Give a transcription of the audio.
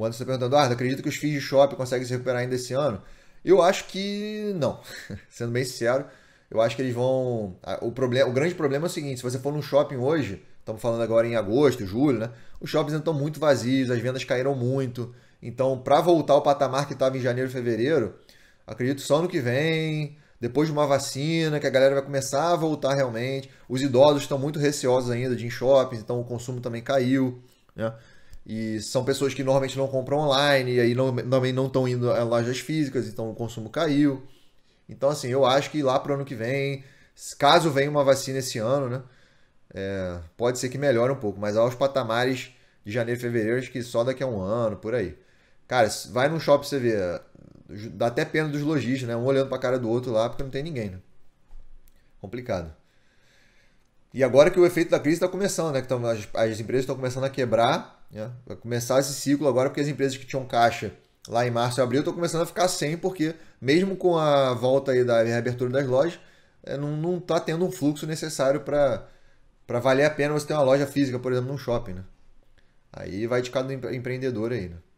O Anderson tá perguntando, Eduardo, acredito que os fees de shopping conseguem se recuperar ainda esse ano? Eu acho que não. Sendo bem sincero, eu acho que eles vão. O, problema, o grande problema é o seguinte: se você for num shopping hoje, estamos falando agora em agosto, julho, né? Os shoppings ainda estão muito vazios, as vendas caíram muito. Então, para voltar ao patamar que estava em janeiro, fevereiro, acredito só no que vem, depois de uma vacina, que a galera vai começar a voltar realmente. Os idosos estão muito receosos ainda de ir em shoppings, então o consumo também caiu, né? E são pessoas que normalmente não compram online, e aí também não estão indo a lojas físicas, então o consumo caiu. Então, assim, eu acho que lá para o ano que vem, caso venha uma vacina esse ano, né? É, pode ser que melhore um pouco, mas aos patamares de janeiro e fevereiro, acho que só daqui a um ano, por aí. Cara, vai num shopping você vê. Dá até pena dos lojistas, né? Um olhando pra cara do outro lá porque não tem ninguém, né? Complicado. E agora que o efeito da crise está começando, né? Que tão, as, as empresas estão começando a quebrar né? Vai começar esse ciclo agora porque as empresas que tinham caixa lá em março e abril estão começando a ficar sem, porque mesmo com a volta aí da reabertura das lojas, é, não está tendo um fluxo necessário para valer a pena você ter uma loja física, por exemplo, num shopping. Né? Aí vai de cada empreendedor aí. Né?